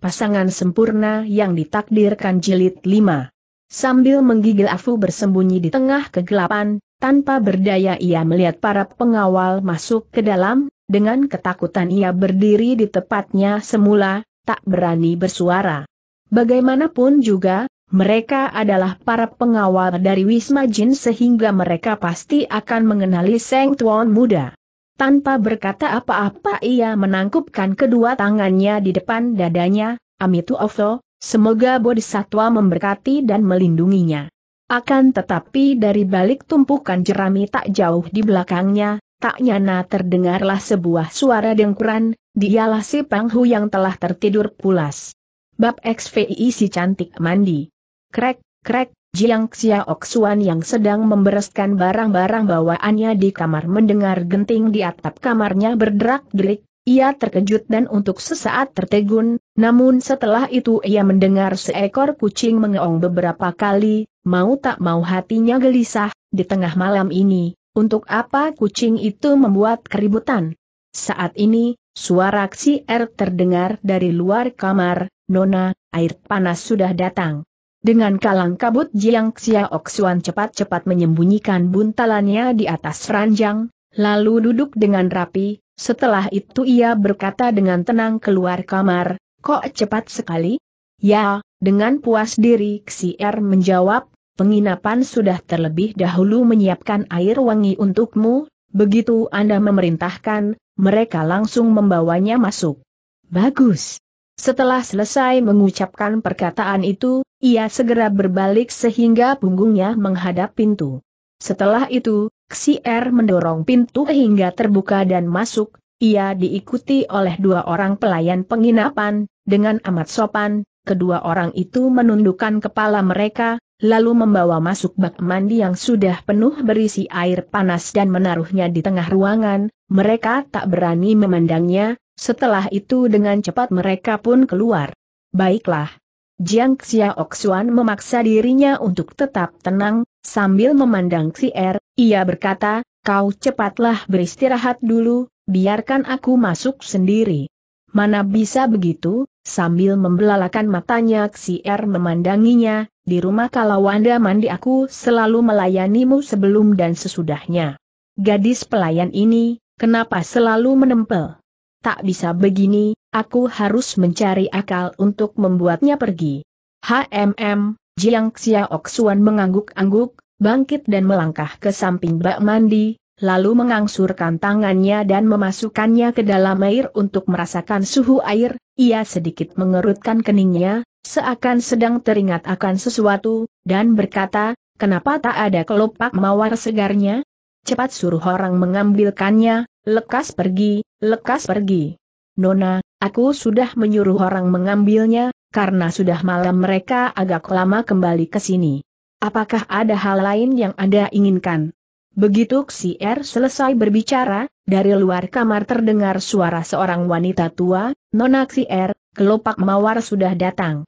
pasangan sempurna yang ditakdirkan jilid 5. Sambil menggigil Afu bersembunyi di tengah kegelapan, tanpa berdaya ia melihat para pengawal masuk ke dalam, dengan ketakutan ia berdiri di tepatnya semula, tak berani bersuara. Bagaimanapun juga, mereka adalah para pengawal dari Wisma Jin sehingga mereka pasti akan mengenali Seng Tuan muda. Tanpa berkata apa-apa ia menangkupkan kedua tangannya di depan dadanya, Amitu Ovo, semoga Bodhisattva memberkati dan melindunginya. Akan tetapi dari balik tumpukan jerami tak jauh di belakangnya, tak nyana terdengarlah sebuah suara dengkuran, dialah si Panghu yang telah tertidur pulas. Bab XVI si cantik mandi. Krek, krek, Jiang Xiaoxuan yang sedang membereskan barang-barang bawaannya di kamar mendengar genting di atap kamarnya berderak-derik, ia terkejut dan untuk sesaat tertegun, namun setelah itu ia mendengar seekor kucing mengeong beberapa kali, mau tak mau hatinya gelisah, di tengah malam ini, untuk apa kucing itu membuat keributan? Saat ini, suara si R er terdengar dari luar kamar, Nona, air panas sudah datang. Dengan kalang kabut Jiang Xiaok Xuan cepat-cepat menyembunyikan buntalannya di atas ranjang, lalu duduk dengan rapi, setelah itu ia berkata dengan tenang keluar kamar, kok cepat sekali? Ya, dengan puas diri Xier menjawab, penginapan sudah terlebih dahulu menyiapkan air wangi untukmu, begitu Anda memerintahkan, mereka langsung membawanya masuk. Bagus, setelah selesai mengucapkan perkataan itu, ia segera berbalik sehingga punggungnya menghadap pintu. Setelah itu, Xier mendorong pintu hingga terbuka dan masuk, ia diikuti oleh dua orang pelayan penginapan, dengan amat sopan, kedua orang itu menundukkan kepala mereka, lalu membawa masuk bak mandi yang sudah penuh berisi air panas dan menaruhnya di tengah ruangan, mereka tak berani memandangnya, setelah itu dengan cepat mereka pun keluar. Baiklah. Jiang Xiaoxuan memaksa dirinya untuk tetap tenang, sambil memandang Er, ia berkata, kau cepatlah beristirahat dulu, biarkan aku masuk sendiri. Mana bisa begitu, sambil membelalakan matanya Er memandanginya, di rumah kalau anda mandi aku selalu melayanimu sebelum dan sesudahnya. Gadis pelayan ini, kenapa selalu menempel? tak bisa begini, aku harus mencari akal untuk membuatnya pergi. HMM, Jiang Xiaoxuan mengangguk-angguk, bangkit dan melangkah ke samping bak mandi, lalu mengangsurkan tangannya dan memasukkannya ke dalam air untuk merasakan suhu air, ia sedikit mengerutkan keningnya, seakan sedang teringat akan sesuatu, dan berkata, kenapa tak ada kelopak mawar segarnya? Cepat suruh orang mengambilkannya, lekas pergi, Lekas pergi. Nona, aku sudah menyuruh orang mengambilnya, karena sudah malam mereka agak lama kembali ke sini. Apakah ada hal lain yang Anda inginkan? Begitu si R er selesai berbicara, dari luar kamar terdengar suara seorang wanita tua, Nona si R, er, kelopak mawar sudah datang.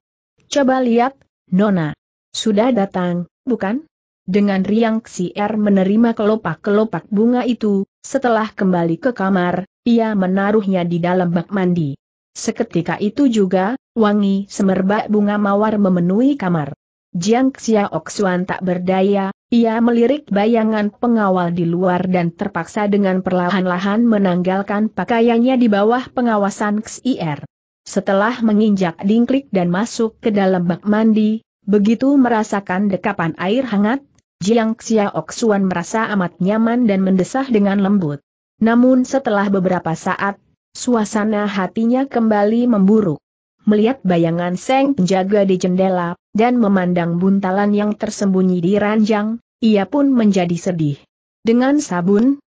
Coba lihat, Nona. Sudah datang, bukan? Dengan riang si R er menerima kelopak-kelopak bunga itu, setelah kembali ke kamar, ia menaruhnya di dalam bak mandi. Seketika itu juga, wangi semerbak bunga mawar memenuhi kamar. Jiang Xiaoxuan tak berdaya, ia melirik bayangan pengawal di luar dan terpaksa dengan perlahan-lahan menanggalkan pakaiannya di bawah pengawasan XIR. Setelah menginjak dingklik dan masuk ke dalam bak mandi, begitu merasakan dekapan air hangat, Jiang Xiaoxuan merasa amat nyaman dan mendesah dengan lembut. Namun setelah beberapa saat, suasana hatinya kembali memburuk. Melihat bayangan Seng penjaga di jendela, dan memandang buntalan yang tersembunyi di ranjang, ia pun menjadi sedih. Dengan sabun,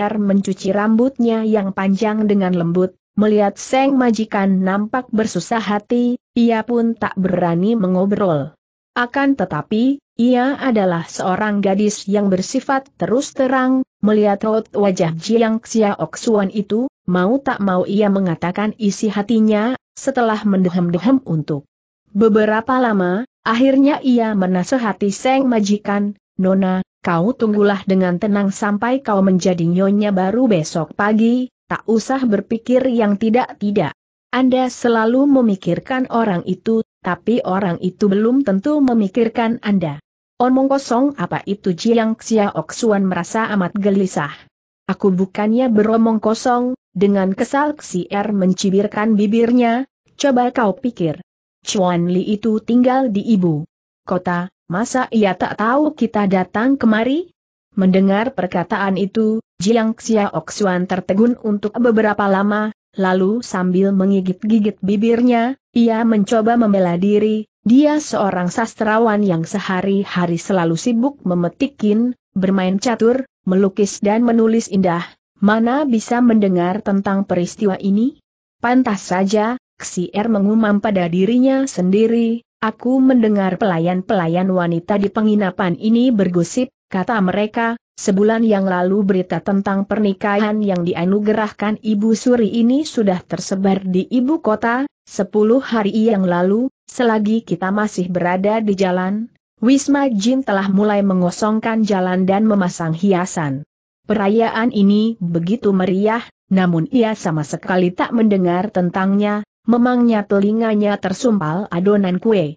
Er mencuci rambutnya yang panjang dengan lembut, melihat Seng majikan nampak bersusah hati, ia pun tak berani mengobrol. Akan tetapi, ia adalah seorang gadis yang bersifat terus terang, melihat raut wajah Jiang Xiaoxuan itu, mau tak mau ia mengatakan isi hatinya, setelah mendehem-dehem untuk beberapa lama, akhirnya ia menasehati Seng Majikan, Nona, kau tunggulah dengan tenang sampai kau menjadi nyonya baru besok pagi, tak usah berpikir yang tidak-tidak. Anda selalu memikirkan orang itu, tapi orang itu belum tentu memikirkan Anda. Omong kosong apa itu Jiang Xiaok Xuan merasa amat gelisah. Aku bukannya beromong kosong, dengan kesal Xier mencibirkan bibirnya, coba kau pikir. Chuan Li itu tinggal di ibu kota, masa ia tak tahu kita datang kemari? Mendengar perkataan itu, Jiang Xiaok Xuan tertegun untuk beberapa lama, lalu sambil mengigit gigit bibirnya, ia mencoba membela diri, dia seorang sastrawan yang sehari-hari selalu sibuk memetikin, bermain catur, melukis dan menulis indah, mana bisa mendengar tentang peristiwa ini? Pantas saja, Er mengumam pada dirinya sendiri, aku mendengar pelayan-pelayan wanita di penginapan ini bergosip, Kata mereka, sebulan yang lalu berita tentang pernikahan yang dianugerahkan Ibu Suri ini sudah tersebar di ibu kota, sepuluh hari yang lalu, selagi kita masih berada di jalan, Wisma Jin telah mulai mengosongkan jalan dan memasang hiasan. Perayaan ini begitu meriah, namun ia sama sekali tak mendengar tentangnya, memangnya telinganya tersumpal adonan kue.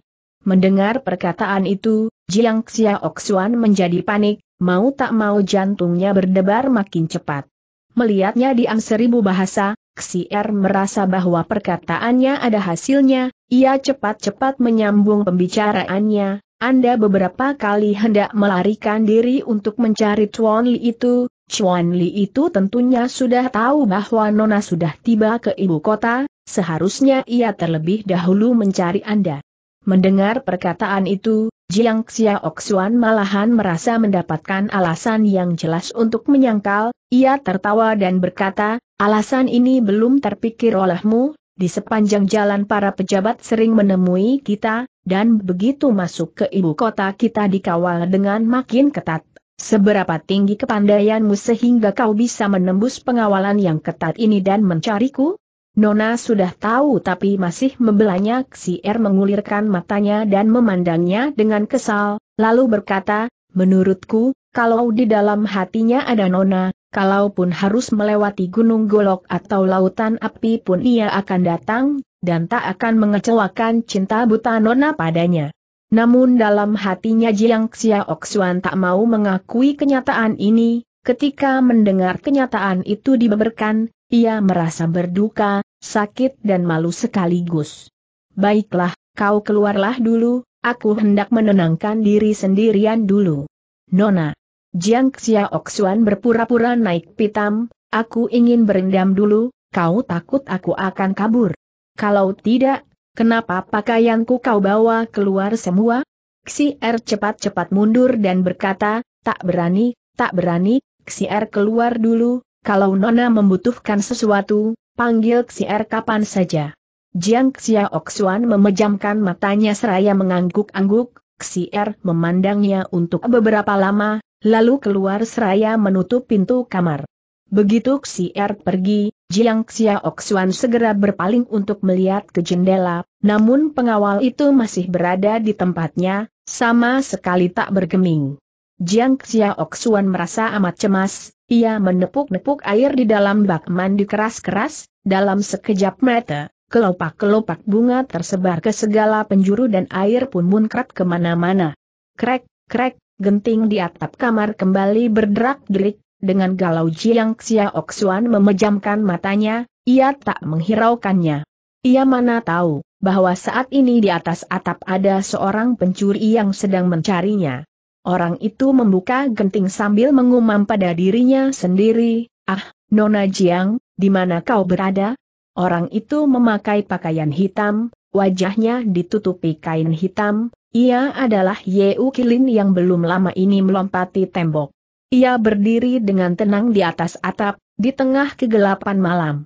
Mendengar perkataan itu, Jiang Xiaoxuan menjadi panik, mau tak mau jantungnya berdebar makin cepat. Melihatnya diam seribu bahasa, Xier merasa bahwa perkataannya ada hasilnya, ia cepat-cepat menyambung pembicaraannya, Anda beberapa kali hendak melarikan diri untuk mencari Chuan Li itu, Chuan Li itu tentunya sudah tahu bahwa Nona sudah tiba ke ibu kota, seharusnya ia terlebih dahulu mencari Anda. Mendengar perkataan itu, Jiang Xiaoxuan malahan merasa mendapatkan alasan yang jelas untuk menyangkal, ia tertawa dan berkata, alasan ini belum terpikir olehmu, di sepanjang jalan para pejabat sering menemui kita, dan begitu masuk ke ibu kota kita dikawal dengan makin ketat. Seberapa tinggi kepandaianmu sehingga kau bisa menembus pengawalan yang ketat ini dan mencariku? Nona sudah tahu tapi masih membelanya si R er mengulirkan matanya dan memandangnya dengan kesal, lalu berkata, menurutku, kalau di dalam hatinya ada Nona, kalaupun harus melewati gunung golok atau lautan api pun ia akan datang, dan tak akan mengecewakan cinta buta Nona padanya. Namun dalam hatinya Jiang Xiaoxuan tak mau mengakui kenyataan ini, ketika mendengar kenyataan itu dibeberkan, ia merasa berduka, sakit dan malu sekaligus. Baiklah, kau keluarlah dulu, aku hendak menenangkan diri sendirian dulu. Nona. Jiang Xiaoxuan berpura-pura naik pitam, aku ingin berendam dulu, kau takut aku akan kabur. Kalau tidak, kenapa pakaianku kau bawa keluar semua? Er cepat-cepat mundur dan berkata, tak berani, tak berani, Er keluar dulu, kalau Nona membutuhkan sesuatu, panggil Xier kapan saja. Jiang Xiaoxuan memejamkan matanya seraya mengangguk-angguk, Xier memandangnya untuk beberapa lama, lalu keluar seraya menutup pintu kamar. Begitu Xier pergi, Jiang Xiaoxuan segera berpaling untuk melihat ke jendela, namun pengawal itu masih berada di tempatnya, sama sekali tak bergeming. Jiang Xiaoxuan merasa amat cemas, ia menepuk-nepuk air di dalam bak mandi keras-keras, dalam sekejap mata, kelopak-kelopak bunga tersebar ke segala penjuru dan air pun munkrat kemana-mana. Krek, krek, genting di atap kamar kembali berderak-derik, dengan galau Jiang Xiaoxuan memejamkan matanya, ia tak menghiraukannya. Ia mana tahu, bahwa saat ini di atas atap ada seorang pencuri yang sedang mencarinya. Orang itu membuka genting sambil mengumam pada dirinya sendiri, ah, Nona Jiang, di mana kau berada? Orang itu memakai pakaian hitam, wajahnya ditutupi kain hitam, ia adalah Yeu Kilin yang belum lama ini melompati tembok. Ia berdiri dengan tenang di atas atap, di tengah kegelapan malam.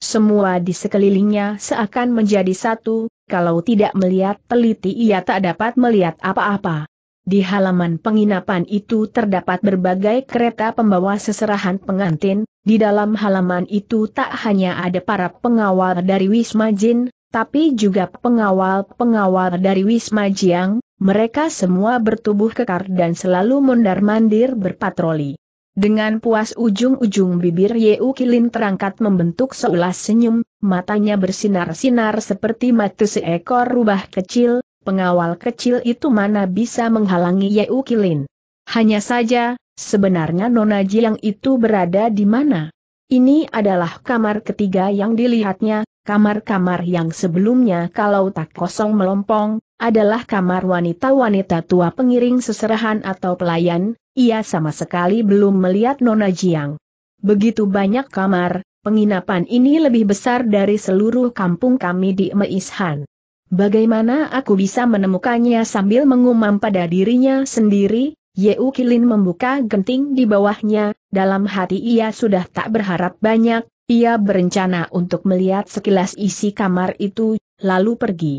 Semua di sekelilingnya seakan menjadi satu, kalau tidak melihat teliti ia tak dapat melihat apa-apa. Di halaman penginapan itu terdapat berbagai kereta pembawa seserahan pengantin, di dalam halaman itu tak hanya ada para pengawal dari Wisma Jin, tapi juga pengawal-pengawal dari Wisma Jiang, mereka semua bertubuh kekar dan selalu mondar-mandir berpatroli. Dengan puas ujung-ujung bibir Yeu Kilin terangkat membentuk seulas senyum, matanya bersinar-sinar seperti mata seekor rubah kecil, pengawal kecil itu mana bisa menghalangi Yeu Kilin. Hanya saja, sebenarnya Nona Jiang itu berada di mana? Ini adalah kamar ketiga yang dilihatnya, kamar-kamar yang sebelumnya kalau tak kosong melompong, adalah kamar wanita-wanita tua pengiring seserahan atau pelayan, ia sama sekali belum melihat Nona Jiang. Begitu banyak kamar, penginapan ini lebih besar dari seluruh kampung kami di Meishan. Bagaimana aku bisa menemukannya sambil mengumam pada dirinya sendiri, Yeu Kilin membuka genting di bawahnya, dalam hati ia sudah tak berharap banyak, ia berencana untuk melihat sekilas isi kamar itu, lalu pergi.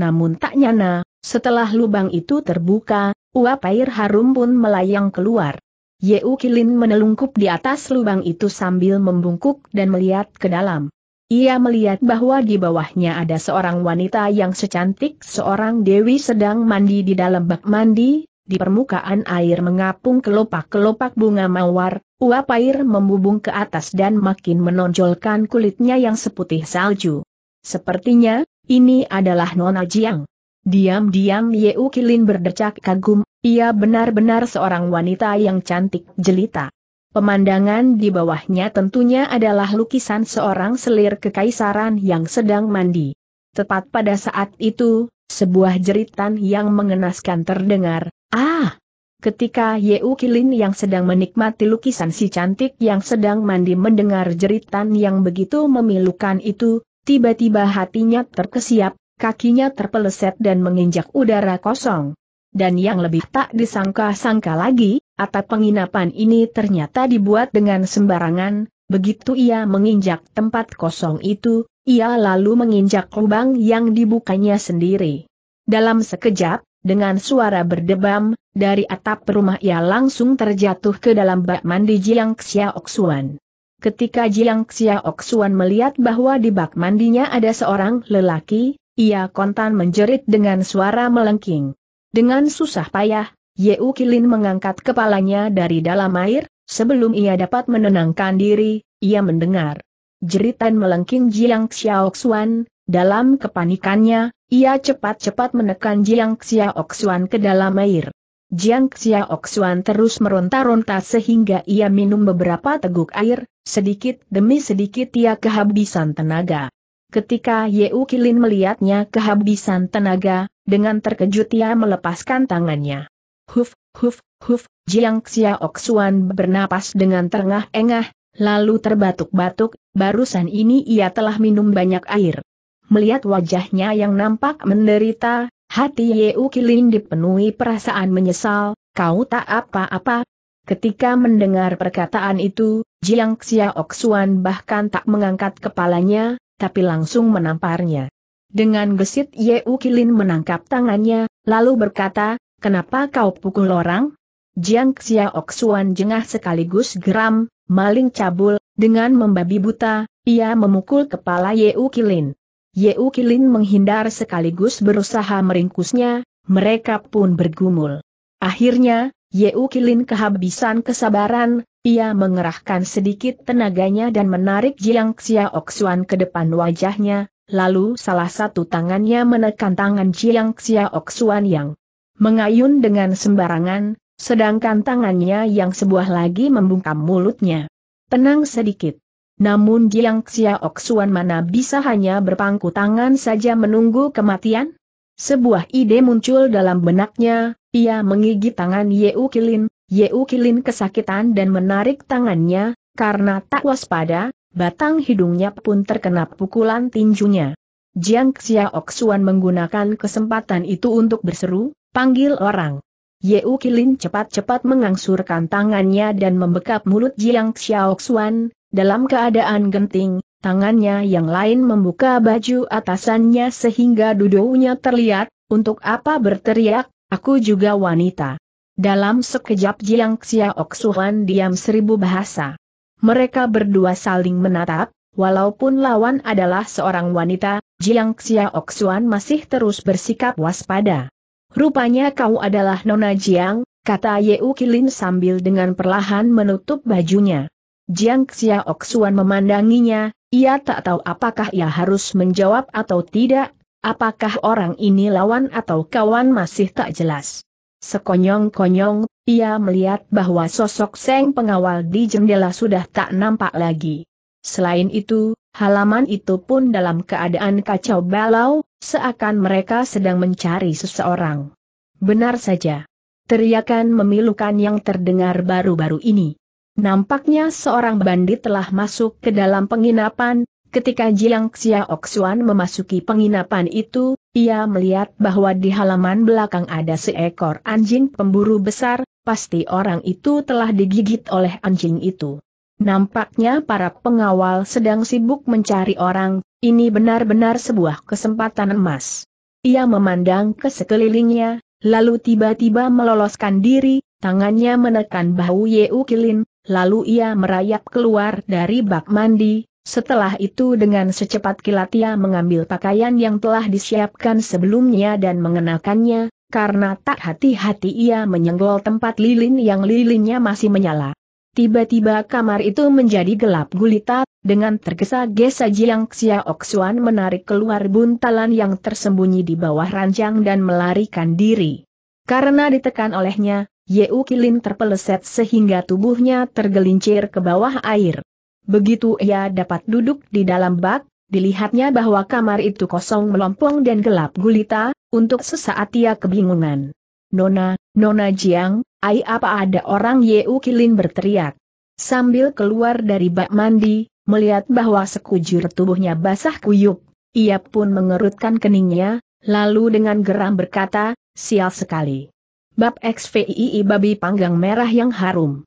Namun tak nyana, setelah lubang itu terbuka, Uap air harum pun melayang keluar. Yeu Kilin menelungkup di atas lubang itu sambil membungkuk dan melihat ke dalam. Ia melihat bahwa di bawahnya ada seorang wanita yang secantik seorang dewi sedang mandi di dalam bak mandi, di permukaan air mengapung kelopak-kelopak bunga mawar, uap air membubung ke atas dan makin menonjolkan kulitnya yang seputih salju. Sepertinya, ini adalah Nona Jiang. Diam-diam Yeukilin Ukilin berdecak kagum, ia benar-benar seorang wanita yang cantik jelita. Pemandangan di bawahnya tentunya adalah lukisan seorang selir kekaisaran yang sedang mandi. Tepat pada saat itu, sebuah jeritan yang mengenaskan terdengar, ah! Ketika Yeukilin Ukilin yang sedang menikmati lukisan si cantik yang sedang mandi mendengar jeritan yang begitu memilukan itu, tiba-tiba hatinya terkesiap, kakinya terpeleset dan menginjak udara kosong. Dan yang lebih tak disangka-sangka lagi, atap penginapan ini ternyata dibuat dengan sembarangan, begitu ia menginjak tempat kosong itu, ia lalu menginjak lubang yang dibukanya sendiri. Dalam sekejap, dengan suara berdebam, dari atap rumah ia langsung terjatuh ke dalam bak mandi Jiang Xiaoxuan. Ketika Jiang Xiaoxuan melihat bahwa di bak mandinya ada seorang lelaki, ia kontan menjerit dengan suara melengking. Dengan susah payah, Yeu Kilin mengangkat kepalanya dari dalam air, sebelum ia dapat menenangkan diri, ia mendengar. Jeritan melengking Jiang Xiaoxuan, dalam kepanikannya, ia cepat-cepat menekan Jiang Xiaoxuan ke dalam air. Jiang Xiaoxuan terus meronta-ronta sehingga ia minum beberapa teguk air, sedikit demi sedikit ia kehabisan tenaga. Ketika Yeu Kilin melihatnya kehabisan tenaga, dengan terkejut ia melepaskan tangannya. Huf, huf, huf, Jiang Xiaoxuan bernapas dengan terengah-engah, lalu terbatuk-batuk, barusan ini ia telah minum banyak air. Melihat wajahnya yang nampak menderita, hati Yeu Kilin dipenuhi perasaan menyesal, kau tak apa-apa. Ketika mendengar perkataan itu, Jiang Xiaoxuan bahkan tak mengangkat kepalanya, tapi langsung menamparnya. Dengan gesit Ye Ukilin menangkap tangannya, lalu berkata, kenapa kau pukul orang? Jiang Xiaok Xuan jengah sekaligus geram, maling cabul, dengan membabi buta, ia memukul kepala Ye Ukilin. Ye Ukilin menghindar sekaligus berusaha meringkusnya, mereka pun bergumul. Akhirnya, Ye Ukilin kehabisan kesabaran, ia mengerahkan sedikit tenaganya dan menarik Jiang Xiaoxuan ke depan wajahnya, lalu salah satu tangannya menekan tangan Jiang Xiaoxuan yang mengayun dengan sembarangan, sedangkan tangannya yang sebuah lagi membungkam mulutnya. Tenang sedikit. Namun Jiang Xiaoxuan mana bisa hanya berpangku tangan saja menunggu kematian? Sebuah ide muncul dalam benaknya, ia menggigit tangan Yeukilin. Ukilin, Yeu Kilin kesakitan dan menarik tangannya, karena tak waspada, batang hidungnya pun terkena pukulan tinjunya. Jiang Xiaoxuan menggunakan kesempatan itu untuk berseru, panggil orang. Yeu Kilin cepat-cepat mengangsurkan tangannya dan membekap mulut Jiang Xiaoxuan. dalam keadaan genting, tangannya yang lain membuka baju atasannya sehingga dudunya terlihat, untuk apa berteriak, aku juga wanita. Dalam sekejap Jiang Xiaok Suhan diam seribu bahasa. Mereka berdua saling menatap, walaupun lawan adalah seorang wanita, Jiang Xiaok masih terus bersikap waspada. Rupanya kau adalah Nona Jiang, kata Yeu Kilin sambil dengan perlahan menutup bajunya. Jiang Xiaok memandanginya, ia tak tahu apakah ia harus menjawab atau tidak, apakah orang ini lawan atau kawan masih tak jelas. Sekonyong-konyong, ia melihat bahwa sosok Seng pengawal di jendela sudah tak nampak lagi. Selain itu, halaman itu pun dalam keadaan kacau balau, seakan mereka sedang mencari seseorang. Benar saja. Teriakan memilukan yang terdengar baru-baru ini. Nampaknya seorang bandit telah masuk ke dalam penginapan, ketika Jiang Xiaoxuan memasuki penginapan itu, ia melihat bahwa di halaman belakang ada seekor anjing pemburu besar, pasti orang itu telah digigit oleh anjing itu. Nampaknya para pengawal sedang sibuk mencari orang, ini benar-benar sebuah kesempatan emas. Ia memandang ke sekelilingnya, lalu tiba-tiba meloloskan diri, tangannya menekan bahu Yeukilin, lalu ia merayap keluar dari bak mandi, setelah itu dengan secepat kilat ia mengambil pakaian yang telah disiapkan sebelumnya dan mengenakannya, karena tak hati-hati ia menyenggol tempat lilin yang lilinnya masih menyala. Tiba-tiba kamar itu menjadi gelap gulita, dengan tergesa-gesa Jiang Xiaoxuan menarik keluar buntalan yang tersembunyi di bawah ranjang dan melarikan diri. Karena ditekan olehnya, Yeu Kilin terpeleset sehingga tubuhnya tergelincir ke bawah air. Begitu ia dapat duduk di dalam bak, dilihatnya bahwa kamar itu kosong melompong dan gelap gulita, untuk sesaat ia kebingungan. Nona, Nona Jiang, ai apa ada orang Yeu Kilin berteriak. Sambil keluar dari bak mandi, melihat bahwa sekujur tubuhnya basah kuyup, ia pun mengerutkan keningnya, lalu dengan geram berkata, sial sekali. Bab XVII babi panggang merah yang harum.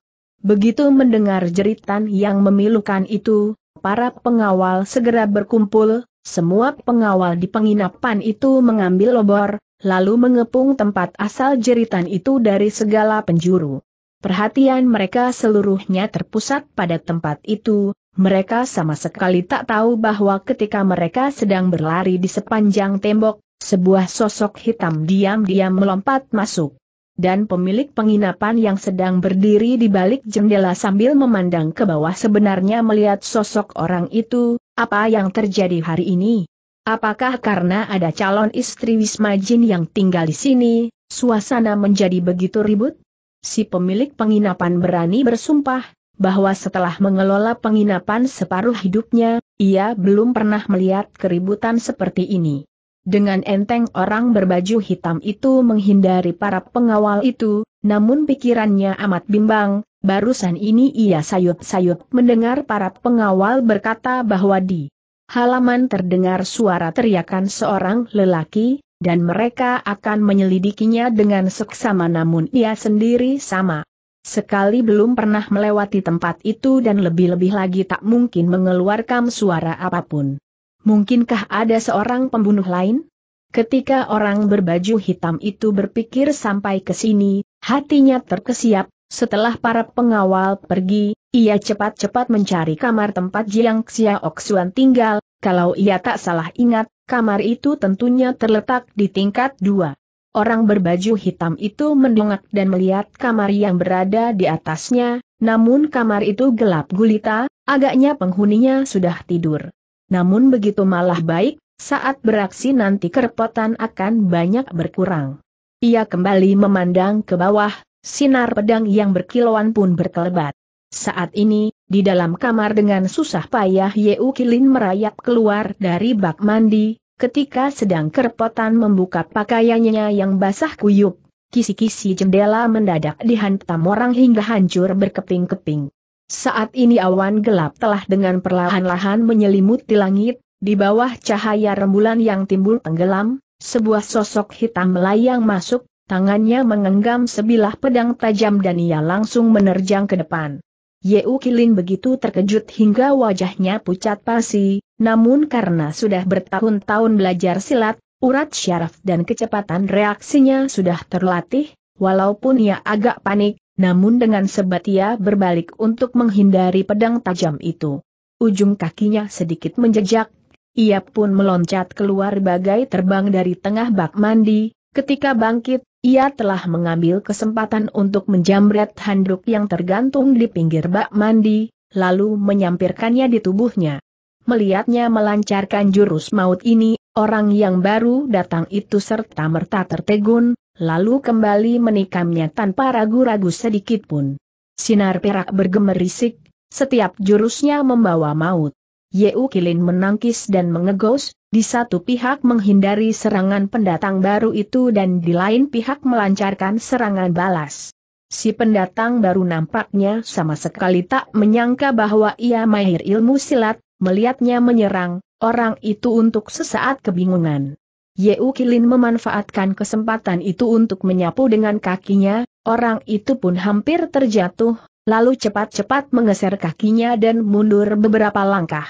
Begitu mendengar jeritan yang memilukan itu, para pengawal segera berkumpul, semua pengawal di penginapan itu mengambil obor, lalu mengepung tempat asal jeritan itu dari segala penjuru. Perhatian mereka seluruhnya terpusat pada tempat itu, mereka sama sekali tak tahu bahwa ketika mereka sedang berlari di sepanjang tembok, sebuah sosok hitam diam-diam melompat masuk dan pemilik penginapan yang sedang berdiri di balik jendela sambil memandang ke bawah sebenarnya melihat sosok orang itu, apa yang terjadi hari ini? Apakah karena ada calon istri Wisma Jin yang tinggal di sini, suasana menjadi begitu ribut? Si pemilik penginapan berani bersumpah, bahwa setelah mengelola penginapan separuh hidupnya, ia belum pernah melihat keributan seperti ini. Dengan enteng orang berbaju hitam itu menghindari para pengawal itu, namun pikirannya amat bimbang, barusan ini ia sayup-sayup mendengar para pengawal berkata bahwa di halaman terdengar suara teriakan seorang lelaki, dan mereka akan menyelidikinya dengan seksama namun ia sendiri sama. Sekali belum pernah melewati tempat itu dan lebih-lebih lagi tak mungkin mengeluarkan suara apapun. Mungkinkah ada seorang pembunuh lain? Ketika orang berbaju hitam itu berpikir sampai ke sini, hatinya terkesiap, setelah para pengawal pergi, ia cepat-cepat mencari kamar tempat Jiang Xiaoxuan tinggal, kalau ia tak salah ingat, kamar itu tentunya terletak di tingkat dua. Orang berbaju hitam itu mendongak dan melihat kamar yang berada di atasnya, namun kamar itu gelap gulita, agaknya penghuninya sudah tidur. Namun begitu malah baik, saat beraksi nanti kerepotan akan banyak berkurang. Ia kembali memandang ke bawah, sinar pedang yang berkilauan pun berkelebat. Saat ini, di dalam kamar dengan susah payah Yeu Kilin merayap keluar dari bak mandi, ketika sedang kerepotan membuka pakaiannya yang basah kuyup, kisi-kisi jendela mendadak dihantam orang hingga hancur berkeping-keping. Saat ini awan gelap telah dengan perlahan-lahan menyelimuti langit, di bawah cahaya rembulan yang timbul tenggelam, sebuah sosok hitam melayang masuk, tangannya mengenggam sebilah pedang tajam dan ia langsung menerjang ke depan. Yeu Kilin begitu terkejut hingga wajahnya pucat pasi, namun karena sudah bertahun-tahun belajar silat, urat syaraf dan kecepatan reaksinya sudah terlatih, walaupun ia agak panik, namun dengan sebat ia berbalik untuk menghindari pedang tajam itu. Ujung kakinya sedikit menjejak, ia pun meloncat keluar bagai terbang dari tengah bak mandi, ketika bangkit, ia telah mengambil kesempatan untuk menjamret handuk yang tergantung di pinggir bak mandi, lalu menyampirkannya di tubuhnya. Melihatnya melancarkan jurus maut ini, orang yang baru datang itu serta merta tertegun, lalu kembali menikamnya tanpa ragu-ragu sedikit pun. Sinar perak bergemerisik, setiap jurusnya membawa maut. Yeu Kilin menangkis dan mengegos, di satu pihak menghindari serangan pendatang baru itu dan di lain pihak melancarkan serangan balas. Si pendatang baru nampaknya sama sekali tak menyangka bahwa ia mahir ilmu silat, melihatnya menyerang, orang itu untuk sesaat kebingungan. Yeu Kilin memanfaatkan kesempatan itu untuk menyapu dengan kakinya, orang itu pun hampir terjatuh, lalu cepat-cepat mengeser kakinya dan mundur beberapa langkah.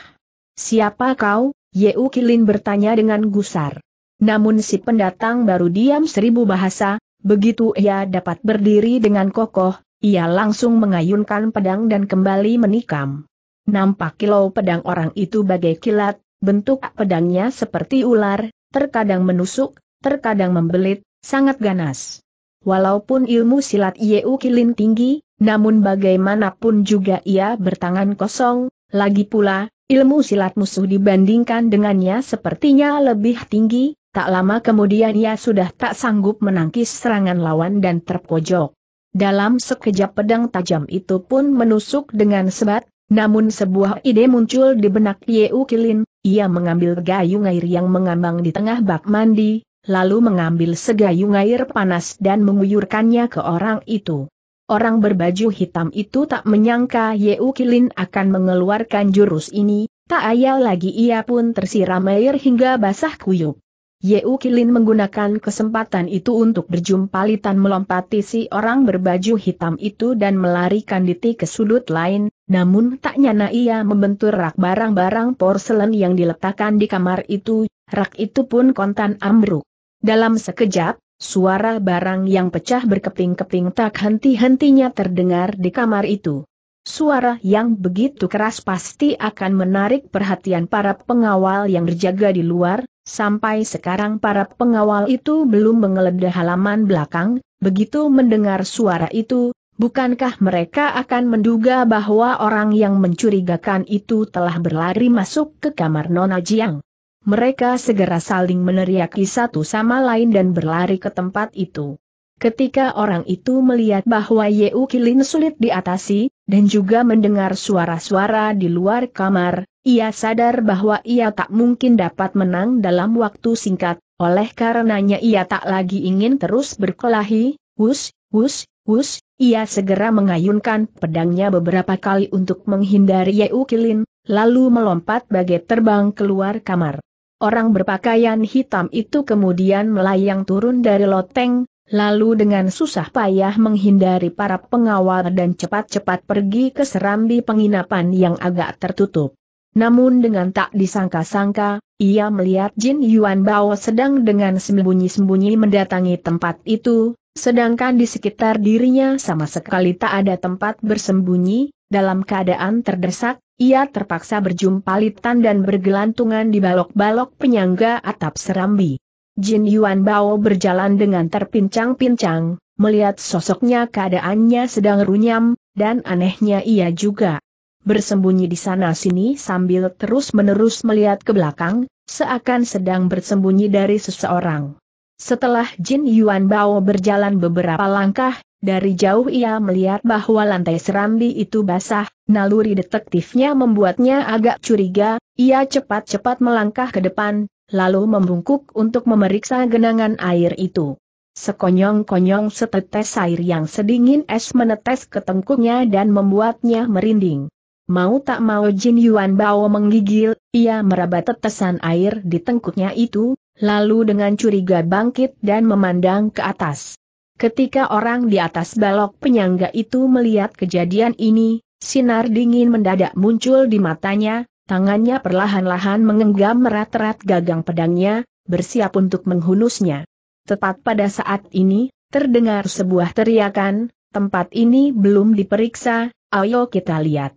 Siapa kau? Yeu Kilin bertanya dengan gusar. Namun si pendatang baru diam seribu bahasa, begitu ia dapat berdiri dengan kokoh, ia langsung mengayunkan pedang dan kembali menikam. Nampak kilau pedang orang itu bagai kilat, bentuk pedangnya seperti ular, terkadang menusuk, terkadang membelit, sangat ganas. Walaupun ilmu silat Yeu Kilin tinggi, namun bagaimanapun juga ia bertangan kosong, lagi pula, ilmu silat musuh dibandingkan dengannya sepertinya lebih tinggi, tak lama kemudian ia sudah tak sanggup menangkis serangan lawan dan terpojok. Dalam sekejap pedang tajam itu pun menusuk dengan sebat, namun sebuah ide muncul di benak Ye Kilin, ia mengambil gayung air yang mengambang di tengah bak mandi, lalu mengambil segayung air panas dan menguyurkannya ke orang itu. Orang berbaju hitam itu tak menyangka Ye Kilin akan mengeluarkan jurus ini, tak ayal lagi ia pun tersiram air hingga basah kuyup. Ye Kilin menggunakan kesempatan itu untuk berjumpalitan melompati si orang berbaju hitam itu dan melarikan diri ke sudut lain, namun tak nyana ia membentur rak barang-barang porselen yang diletakkan di kamar itu, rak itu pun kontan ambruk. Dalam sekejap, suara barang yang pecah berkeping-keping tak henti-hentinya terdengar di kamar itu. Suara yang begitu keras pasti akan menarik perhatian para pengawal yang berjaga di luar, sampai sekarang para pengawal itu belum mengeledah halaman belakang, begitu mendengar suara itu, Bukankah mereka akan menduga bahwa orang yang mencurigakan itu telah berlari masuk ke kamar Nona Jiang? Mereka segera saling meneriaki satu sama lain dan berlari ke tempat itu. Ketika orang itu melihat bahwa Yeu Kilin sulit diatasi, dan juga mendengar suara-suara di luar kamar, ia sadar bahwa ia tak mungkin dapat menang dalam waktu singkat, oleh karenanya ia tak lagi ingin terus berkelahi, wus, wus, wus, ia segera mengayunkan pedangnya beberapa kali untuk menghindari Yeu Kilin, lalu melompat bagai terbang keluar kamar. Orang berpakaian hitam itu kemudian melayang turun dari loteng, lalu dengan susah payah menghindari para pengawal dan cepat-cepat pergi ke serambi penginapan yang agak tertutup. Namun dengan tak disangka-sangka, ia melihat Jin Yuan Bao sedang dengan sembunyi-sembunyi mendatangi tempat itu, sedangkan di sekitar dirinya sama sekali tak ada tempat bersembunyi, dalam keadaan terdesak, ia terpaksa berjumpa litan dan bergelantungan di balok-balok penyangga atap serambi. Jin Yuan Bao berjalan dengan terpincang-pincang, melihat sosoknya keadaannya sedang runyam, dan anehnya ia juga bersembunyi di sana-sini sambil terus-menerus melihat ke belakang, seakan sedang bersembunyi dari seseorang. Setelah Jin Yuan Bao berjalan beberapa langkah, dari jauh ia melihat bahwa lantai serambi itu basah, naluri detektifnya membuatnya agak curiga, ia cepat-cepat melangkah ke depan, lalu membungkuk untuk memeriksa genangan air itu. Sekonyong-konyong setetes air yang sedingin es menetes ke tengkuknya dan membuatnya merinding. Mau tak mau Jin Yuan Bao menggigil, ia meraba tetesan air di tengkuknya itu, lalu dengan curiga bangkit dan memandang ke atas. Ketika orang di atas balok penyangga itu melihat kejadian ini, sinar dingin mendadak muncul di matanya, tangannya perlahan-lahan mengenggam merat-rat gagang pedangnya, bersiap untuk menghunusnya. Tepat pada saat ini, terdengar sebuah teriakan, tempat ini belum diperiksa, ayo kita lihat.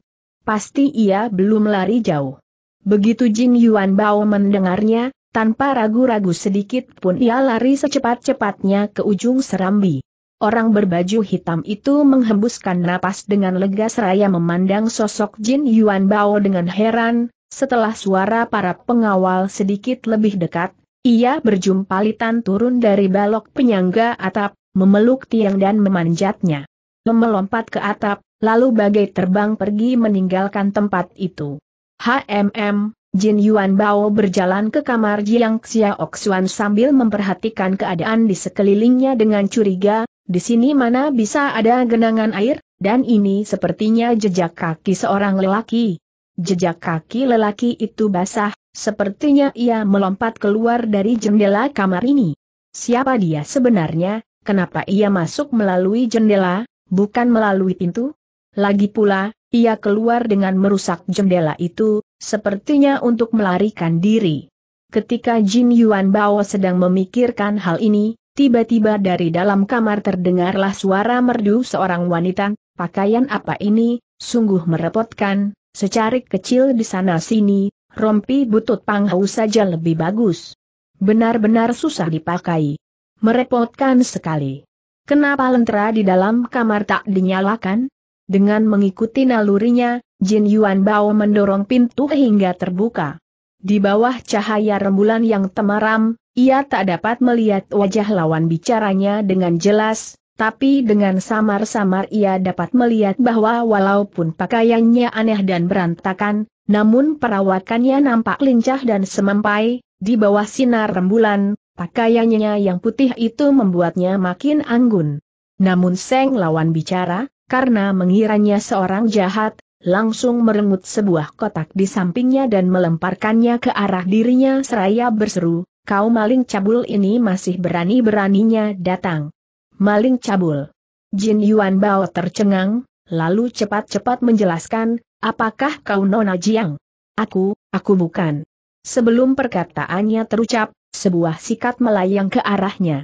Pasti ia belum lari jauh. Begitu Jin Yuan Bao mendengarnya, tanpa ragu-ragu sedikit pun ia lari secepat-cepatnya ke ujung serambi. Orang berbaju hitam itu menghembuskan napas dengan lega seraya memandang sosok Jin Yuan Bao dengan heran, setelah suara para pengawal sedikit lebih dekat, ia berjumpa litan turun dari balok penyangga atap, memeluk tiang dan memanjatnya. Memelompat ke atap, lalu bagai terbang pergi meninggalkan tempat itu. HMM, Jin Yuan Bao berjalan ke kamar Jiang Xiaoxuan sambil memperhatikan keadaan di sekelilingnya dengan curiga, di sini mana bisa ada genangan air, dan ini sepertinya jejak kaki seorang lelaki. Jejak kaki lelaki itu basah, sepertinya ia melompat keluar dari jendela kamar ini. Siapa dia sebenarnya, kenapa ia masuk melalui jendela, bukan melalui pintu? Lagi pula, ia keluar dengan merusak jendela itu, sepertinya untuk melarikan diri. Ketika Jin Yuan Bao sedang memikirkan hal ini, tiba-tiba dari dalam kamar terdengarlah suara merdu seorang wanita, pakaian apa ini, sungguh merepotkan, secarik kecil di sana-sini, rompi butut panghau saja lebih bagus. Benar-benar susah dipakai. Merepotkan sekali. Kenapa lentera di dalam kamar tak dinyalakan? Dengan mengikuti nalurinya, Jin Yuan Bao mendorong pintu hingga terbuka. Di bawah cahaya rembulan yang temaram, ia tak dapat melihat wajah lawan bicaranya dengan jelas, tapi dengan samar-samar ia dapat melihat bahwa walaupun pakaiannya aneh dan berantakan, namun perawakannya nampak lincah dan semampai, di bawah sinar rembulan, pakaiannya yang putih itu membuatnya makin anggun. Namun Seng lawan bicara, karena mengiranya seorang jahat, langsung merengut sebuah kotak di sampingnya dan melemparkannya ke arah dirinya seraya berseru, kau maling cabul ini masih berani-beraninya datang. Maling cabul. Jin Yuan Bao tercengang, lalu cepat-cepat menjelaskan, apakah kau Nona Jiang? Aku, aku bukan. Sebelum perkataannya terucap, sebuah sikat melayang ke arahnya.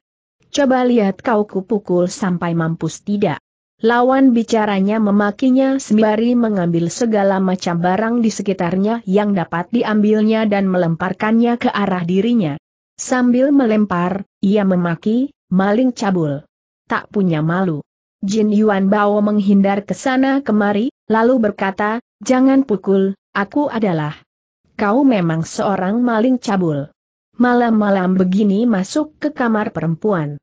Coba lihat kau kupukul sampai mampus tidak. Lawan bicaranya memakinya sembari mengambil segala macam barang di sekitarnya yang dapat diambilnya dan melemparkannya ke arah dirinya. Sambil melempar, ia memaki, maling cabul. Tak punya malu. Jin Yuan Bao menghindar ke sana kemari, lalu berkata, jangan pukul, aku adalah. Kau memang seorang maling cabul. Malam-malam begini masuk ke kamar perempuan.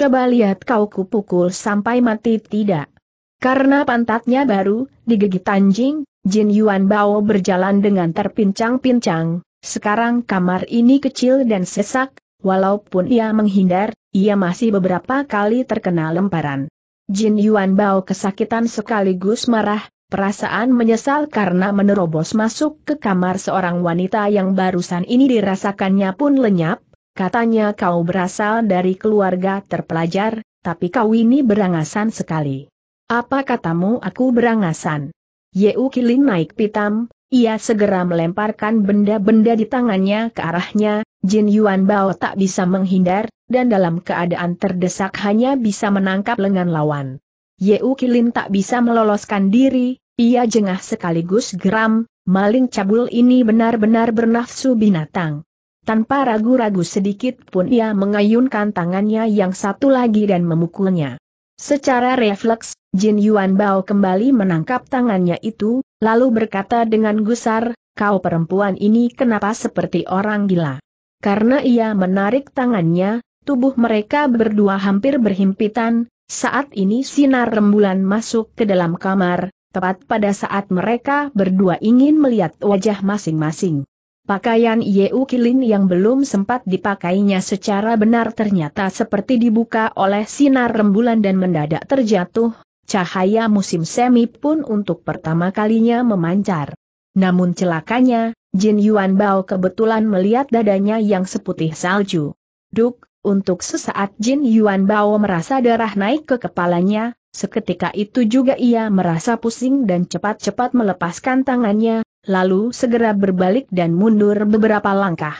Coba lihat kau kupukul sampai mati tidak. Karena pantatnya baru, digigit anjing, Jin Yuan Bao berjalan dengan terpincang-pincang. Sekarang kamar ini kecil dan sesak, walaupun ia menghindar, ia masih beberapa kali terkena lemparan. Jin Yuan Bao kesakitan sekaligus marah, perasaan menyesal karena menerobos masuk ke kamar seorang wanita yang barusan ini dirasakannya pun lenyap, Katanya kau berasal dari keluarga terpelajar, tapi kau ini berangasan sekali. Apa katamu aku berangasan? Yeu Kilin naik pitam, ia segera melemparkan benda-benda di tangannya ke arahnya, Jin Yuan Bao tak bisa menghindar, dan dalam keadaan terdesak hanya bisa menangkap lengan lawan. Yeu Kilin tak bisa meloloskan diri, ia jengah sekaligus geram, maling cabul ini benar-benar bernafsu binatang. Tanpa ragu-ragu sedikit pun ia mengayunkan tangannya yang satu lagi dan memukulnya. Secara refleks, Jin Yuan Bao kembali menangkap tangannya itu, lalu berkata dengan gusar, kau perempuan ini kenapa seperti orang gila? Karena ia menarik tangannya, tubuh mereka berdua hampir berhimpitan, saat ini sinar rembulan masuk ke dalam kamar, tepat pada saat mereka berdua ingin melihat wajah masing-masing. Pakaian Yeu Kilin yang belum sempat dipakainya secara benar ternyata seperti dibuka oleh sinar rembulan dan mendadak terjatuh, cahaya musim semi pun untuk pertama kalinya memancar. Namun celakanya, Jin Yuan Bao kebetulan melihat dadanya yang seputih salju. Duk, untuk sesaat Jin Yuan Bao merasa darah naik ke kepalanya, seketika itu juga ia merasa pusing dan cepat-cepat melepaskan tangannya, lalu segera berbalik dan mundur beberapa langkah.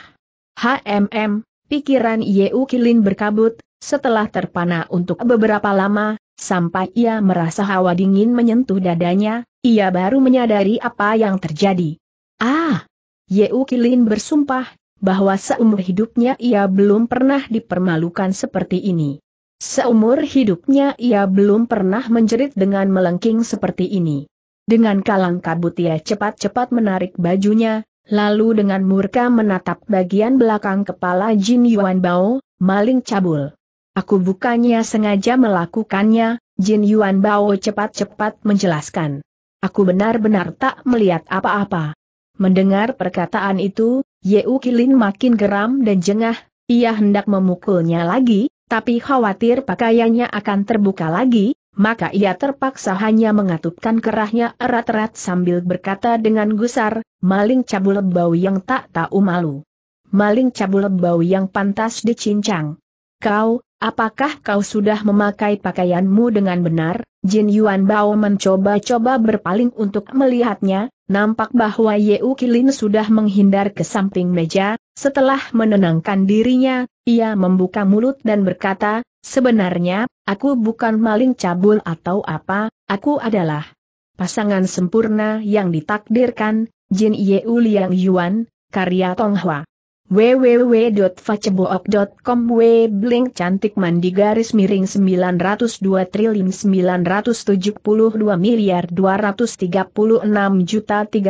HMM, pikiran Yeu Kilin berkabut, setelah terpana untuk beberapa lama, sampai ia merasa hawa dingin menyentuh dadanya, ia baru menyadari apa yang terjadi. Ah! Yeu Kilin bersumpah, bahwa seumur hidupnya ia belum pernah dipermalukan seperti ini. Seumur hidupnya ia belum pernah menjerit dengan melengking seperti ini. Dengan kalang kabut ia cepat-cepat menarik bajunya, lalu dengan murka menatap bagian belakang kepala Jin Yuan Bao, maling cabul. Aku bukannya sengaja melakukannya, Jin Yuan Bao cepat-cepat menjelaskan. Aku benar-benar tak melihat apa-apa. Mendengar perkataan itu, Yeu Kilin makin geram dan jengah, ia hendak memukulnya lagi, tapi khawatir pakaiannya akan terbuka lagi, maka ia terpaksa hanya mengatupkan kerahnya erat-erat sambil berkata dengan gusar, maling cabul bau yang tak tahu malu. Maling cabul bau yang pantas dicincang. Kau, apakah kau sudah memakai pakaianmu dengan benar? Jin Yuan Bao mencoba-coba berpaling untuk melihatnya, nampak bahwa Yeu Kilin sudah menghindar ke samping meja, setelah menenangkan dirinya, ia membuka mulut dan berkata, Sebenarnya, aku bukan maling cabul atau apa, aku adalah pasangan sempurna yang ditakdirkan, Jin Yeu Liang Yuan, karya Tonghua. www.facebook.com webling cantik mandi garis miring 902 triliun 972 miliar 236 juta 396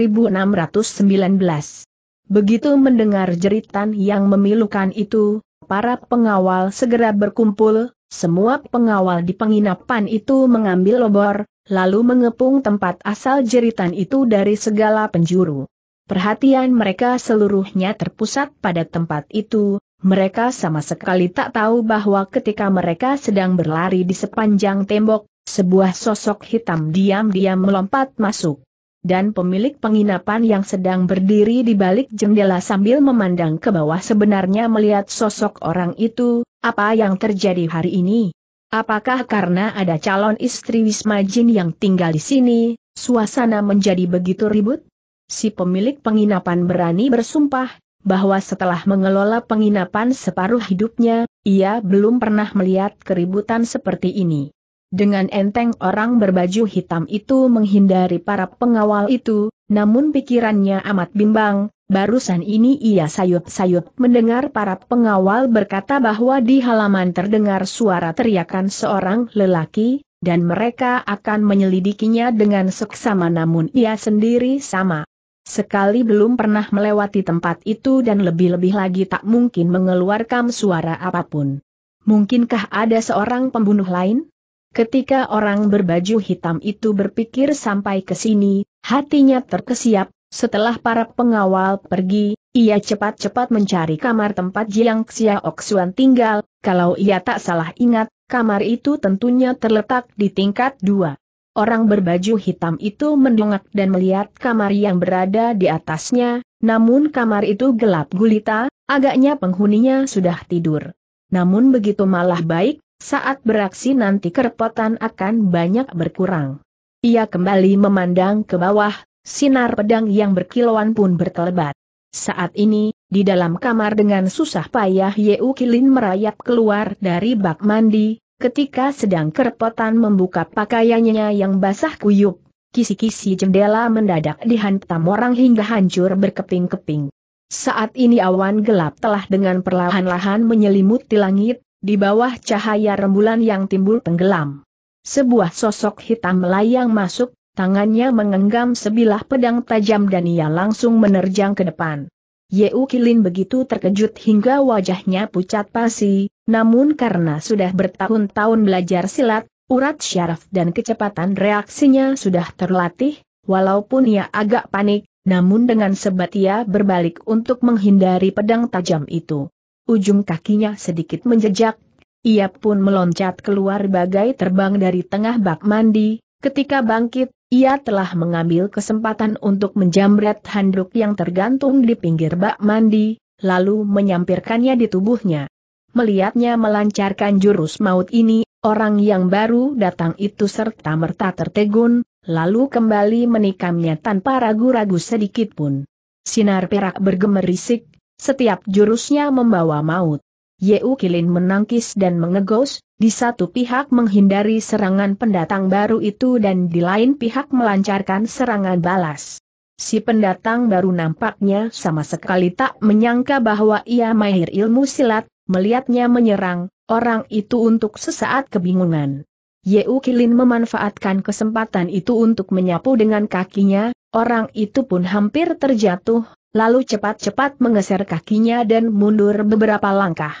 ribu 619. Begitu mendengar jeritan yang memilukan itu, para pengawal segera berkumpul, semua pengawal di penginapan itu mengambil obor, lalu mengepung tempat asal jeritan itu dari segala penjuru. Perhatian mereka seluruhnya terpusat pada tempat itu, mereka sama sekali tak tahu bahwa ketika mereka sedang berlari di sepanjang tembok, sebuah sosok hitam diam-diam melompat masuk dan pemilik penginapan yang sedang berdiri di balik jendela sambil memandang ke bawah sebenarnya melihat sosok orang itu, apa yang terjadi hari ini? Apakah karena ada calon istri Wisma Jin yang tinggal di sini, suasana menjadi begitu ribut? Si pemilik penginapan berani bersumpah, bahwa setelah mengelola penginapan separuh hidupnya, ia belum pernah melihat keributan seperti ini. Dengan enteng orang berbaju hitam itu menghindari para pengawal itu, namun pikirannya amat bimbang, barusan ini ia sayup-sayup mendengar para pengawal berkata bahwa di halaman terdengar suara teriakan seorang lelaki, dan mereka akan menyelidikinya dengan seksama namun ia sendiri sama. Sekali belum pernah melewati tempat itu dan lebih-lebih lagi tak mungkin mengeluarkan suara apapun. Mungkinkah ada seorang pembunuh lain? Ketika orang berbaju hitam itu berpikir sampai ke sini, hatinya terkesiap, setelah para pengawal pergi, ia cepat-cepat mencari kamar tempat Jiang Xiaoxuan tinggal, kalau ia tak salah ingat, kamar itu tentunya terletak di tingkat dua. Orang berbaju hitam itu mendongak dan melihat kamar yang berada di atasnya, namun kamar itu gelap gulita, agaknya penghuninya sudah tidur. Namun begitu malah baik, saat beraksi nanti kerepotan akan banyak berkurang. Ia kembali memandang ke bawah, sinar pedang yang berkilauan pun berkelebat. Saat ini, di dalam kamar dengan susah payah Yeu Kilin merayap keluar dari bak mandi, ketika sedang kerepotan membuka pakaiannya yang basah kuyup. Kisi-kisi jendela mendadak dihantam orang hingga hancur berkeping-keping. Saat ini awan gelap telah dengan perlahan-lahan menyelimuti langit, di bawah cahaya rembulan yang timbul tenggelam. Sebuah sosok hitam melayang masuk, tangannya mengenggam sebilah pedang tajam dan ia langsung menerjang ke depan. Yeu Kilin begitu terkejut hingga wajahnya pucat pasi, namun karena sudah bertahun-tahun belajar silat, urat syaraf dan kecepatan reaksinya sudah terlatih, walaupun ia agak panik, namun dengan sebat ia berbalik untuk menghindari pedang tajam itu ujung kakinya sedikit menjejak. Ia pun meloncat keluar bagai terbang dari tengah bak mandi, ketika bangkit, ia telah mengambil kesempatan untuk menjamret handuk yang tergantung di pinggir bak mandi, lalu menyampirkannya di tubuhnya. Melihatnya melancarkan jurus maut ini, orang yang baru datang itu serta-merta tertegun, lalu kembali menikamnya tanpa ragu-ragu sedikit pun. Sinar perak bergemerisik, setiap jurusnya membawa maut. Yeu Kilin menangkis dan mengegos, di satu pihak menghindari serangan pendatang baru itu dan di lain pihak melancarkan serangan balas. Si pendatang baru nampaknya sama sekali tak menyangka bahwa ia mahir ilmu silat, melihatnya menyerang, orang itu untuk sesaat kebingungan. Yeu Kilin memanfaatkan kesempatan itu untuk menyapu dengan kakinya, orang itu pun hampir terjatuh, lalu cepat-cepat menggeser kakinya dan mundur beberapa langkah.